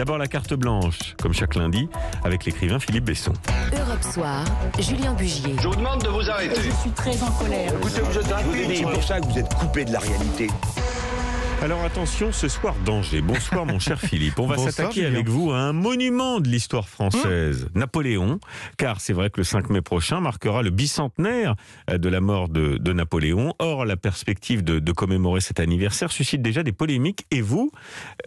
D'abord la carte blanche, comme chaque lundi, avec l'écrivain Philippe Besson. Europe Soir, Julien Bugier. Je vous demande de vous arrêter. Je suis très en colère. Écoutez, vous êtes C'est pour ça que vous êtes coupé de la réalité. Alors attention, ce soir danger. Bonsoir mon cher Philippe. On va s'attaquer avec vous à un monument de l'histoire française, mmh. Napoléon, car c'est vrai que le 5 mai prochain marquera le bicentenaire euh, de la mort de, Napoléon. Or, la perspective de, commémorer cet anniversaire suscite déjà des polémiques. Et vous,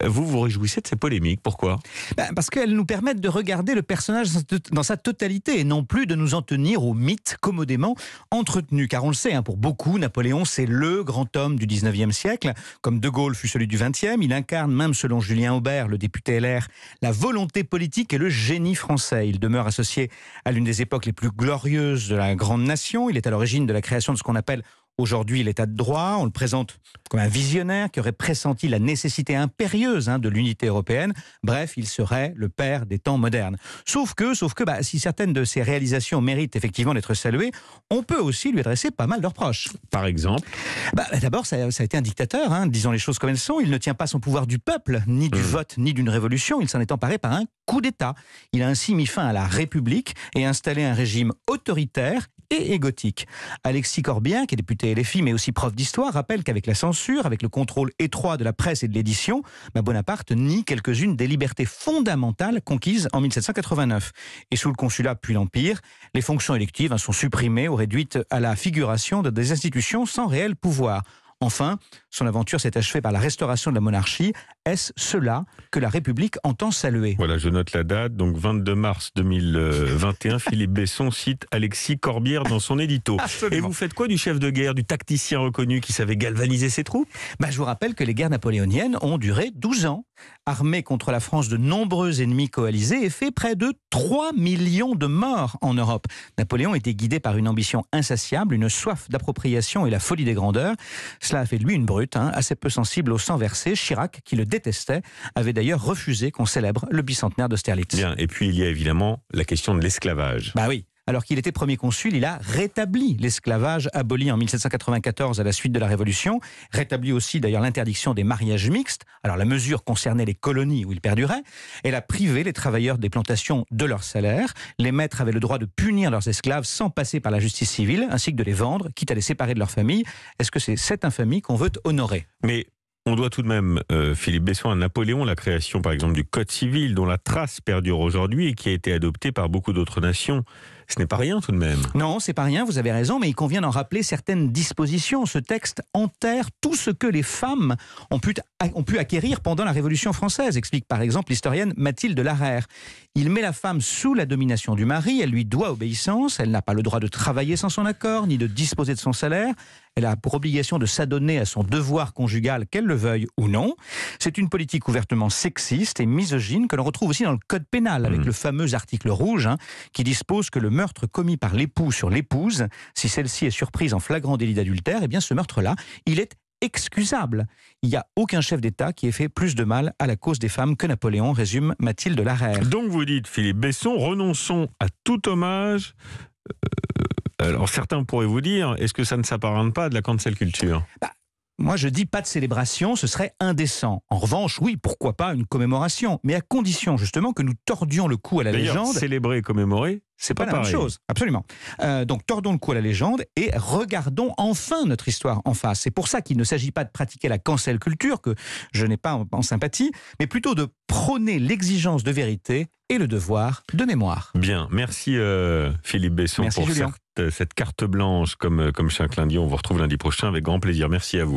euh, vous vous réjouissez de ces polémiques. Pourquoi ben, Parce qu'elles nous permettent de regarder le personnage dans sa totalité et non plus de nous en tenir au mythe commodément entretenu. Car on le sait, hein, pour beaucoup, Napoléon, c'est le grand homme du 19e siècle, comme De Gaulle fut celui du XXe. Il incarne, même selon Julien Aubert, le député LR, la volonté politique et le génie français. Il demeure associé à l'une des époques les plus glorieuses de la grande nation. Il est à l'origine de la création de ce qu'on appelle Aujourd'hui, l'état de droit, on le présente comme un visionnaire qui aurait pressenti la nécessité impérieuse hein, de l'unité européenne. Bref, il serait le père des temps modernes. Sauf que, sauf que, bah, si certaines de ses réalisations méritent effectivement d'être saluées, on peut aussi lui adresser pas mal de reproches. Par exemple bah, D'abord, ça, a été un dictateur, hein, disons les choses comme elles sont. Il ne tient pas son pouvoir du peuple, ni du mmh. vote, ni d'une révolution. Il s'en est emparé par un coup d'État. Il a ainsi mis fin à la République et installé un régime autoritaire et égotique. Alexis Corbien, qui est député LFI mais aussi prof d'histoire, rappelle qu'avec la censure, avec le contrôle étroit de la presse et de l'édition, bah, Bonaparte nie quelques-unes des libertés fondamentales conquises en 1789. Et sous le consulat puis l'Empire, les fonctions électives hein, sont supprimées ou réduites à la figuration de des institutions sans réel pouvoir. Enfin, son aventure s'est achevée par la restauration de la monarchie. Est-ce cela que la République entend saluer Voilà, je note la date. Donc 22 mars 2021, Philippe Besson cite Alexis Corbière dans son édito. Et vous faites quoi du chef de guerre, du tacticien reconnu qui savait galvaniser ses troupes bah, Je vous rappelle que les guerres napoléoniennes ont duré 12 ans. armées contre la France de nombreux ennemis coalisés et fait près de 3 millions de morts en Europe. Napoléon était guidé par une ambition insatiable, une soif d'appropriation et la folie des grandeurs. Cela a fait lui une brute, hein, assez peu sensible au sang versé. Chirac, qui le détestait, avait d'ailleurs refusé qu'on célèbre le bicentenaire d'Austerlitz. Bien, et puis il y a évidemment la question de l'esclavage. Bah oui alors qu'il était premier consul, il a rétabli l'esclavage aboli en 1794 à la suite de la Révolution, rétabli aussi d'ailleurs l'interdiction des mariages mixtes. Alors la mesure concernait les colonies où il perdurait. Elle a privé les travailleurs des plantations de leur salaire. Les maîtres avaient le droit de punir leurs esclaves sans passer par la justice civile, ainsi que de les vendre, quitte à les séparer de leur famille. Est-ce que c'est cette infamie qu'on veut honorer Mais on doit tout de même, euh, Philippe Besson, à Napoléon la création par exemple du Code civil, dont la trace perdure aujourd'hui et qui a été adoptée par beaucoup d'autres nations. Ce n'est pas rien tout de même. Non, c'est pas rien, vous avez raison, mais il convient d'en rappeler certaines dispositions. Ce texte enterre tout ce que les femmes ont pu, ont pu acquérir pendant la Révolution française, explique par exemple l'historienne Mathilde Larère. Il met la femme sous la domination du mari, elle lui doit obéissance, elle n'a pas le droit de travailler sans son accord, ni de disposer de son salaire, elle a pour obligation de s'adonner à son devoir conjugal, qu'elle le veuille ou non. C'est une politique ouvertement sexiste et misogyne que l'on retrouve aussi dans le Code pénal, avec hmm. le fameux article rouge, hein, qui dispose que le meurtre commis par l'époux sur l'épouse, si celle-ci est surprise en flagrant délit d'adultère, eh bien ce meurtre-là, il est excusable. Il n'y a aucun chef d'État qui ait fait plus de mal à la cause des femmes que Napoléon, résume Mathilde Larère. Donc vous dites, Philippe Besson, renonçons à tout hommage euh, euh, alors certains pourraient vous dire, est-ce que ça ne s'apparente pas à de la cancel culture bah, moi, je dis pas de célébration, ce serait indécent. En revanche, oui, pourquoi pas une commémoration, mais à condition justement que nous tordions le cou à la légende. Célébrer et commémorer, c'est pas, pas la même chose, absolument. Euh, donc tordons le cou à la légende et regardons enfin notre histoire en face. C'est pour ça qu'il ne s'agit pas de pratiquer la cancel culture, que je n'ai pas en, sympathie, mais plutôt de prôner l'exigence de vérité et le devoir de mémoire. Bien, merci euh, Philippe Besson pour euh, cette, carte blanche comme, comme chaque lundi. On vous retrouve lundi prochain avec grand plaisir. Merci à vous.